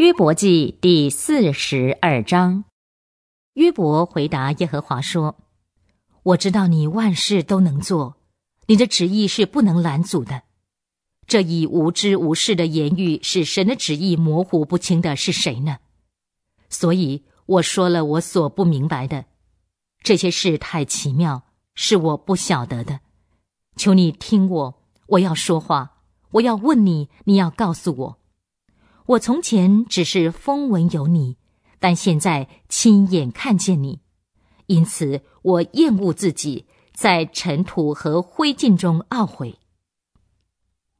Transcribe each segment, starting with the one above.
约伯记第四十二章，约伯回答耶和华说：“我知道你万事都能做，你的旨意是不能拦阻的。这一无知无识的言语，使神的旨意模糊不清的是谁呢？所以我说了我所不明白的，这些事太奇妙，是我不晓得的。求你听我，我要说话，我要问你，你要告诉我。”我从前只是风闻有你，但现在亲眼看见你，因此我厌恶自己，在尘土和灰烬中懊悔。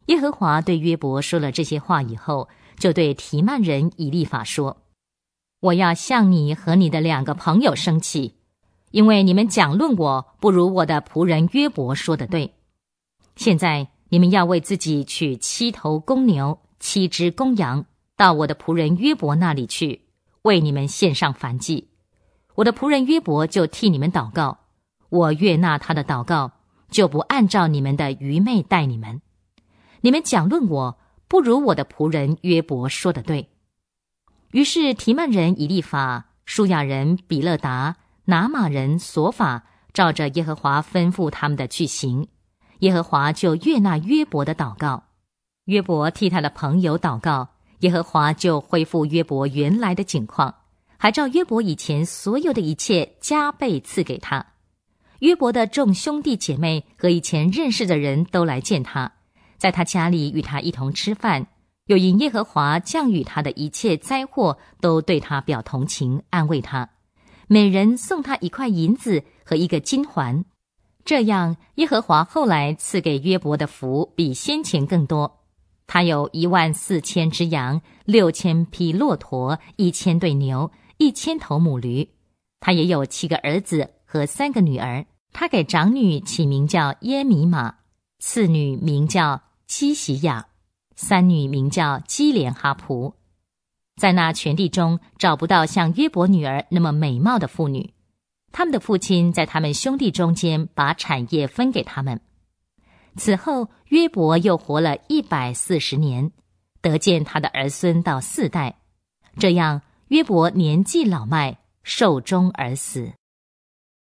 耶和华对约伯说了这些话以后，就对提曼人以利法说：“我要向你和你的两个朋友生气，因为你们讲论我不如我的仆人约伯说的对。现在你们要为自己取七头公牛，七只公羊。”到我的仆人约伯那里去，为你们献上燔祭。我的仆人约伯就替你们祷告，我悦纳他的祷告，就不按照你们的愚昧待你们。你们讲论我不如我的仆人约伯说的对。于是提曼人以利法、舒亚人比勒达、拿马人索法，照着耶和华吩咐他们的去行。耶和华就悦纳约伯的祷告，约伯替他的朋友祷告。耶和华就恢复约伯原来的景况，还照约伯以前所有的一切加倍赐给他。约伯的众兄弟姐妹和以前认识的人都来见他，在他家里与他一同吃饭，又因耶和华降雨他的一切灾祸，都对他表同情，安慰他，每人送他一块银子和一个金环。这样，耶和华后来赐给约伯的福比先前更多。他有一万四千只羊，六千匹骆驼，一千对牛，一千头母驴。他也有七个儿子和三个女儿。他给长女起名叫耶米玛，次女名叫基喜亚，三女名叫基连哈普。在那全地中，找不到像约伯女儿那么美貌的妇女。他们的父亲在他们兄弟中间把产业分给他们。此后，约伯又活了一百四十年，得见他的儿孙到四代。这样，约伯年纪老迈，寿终而死。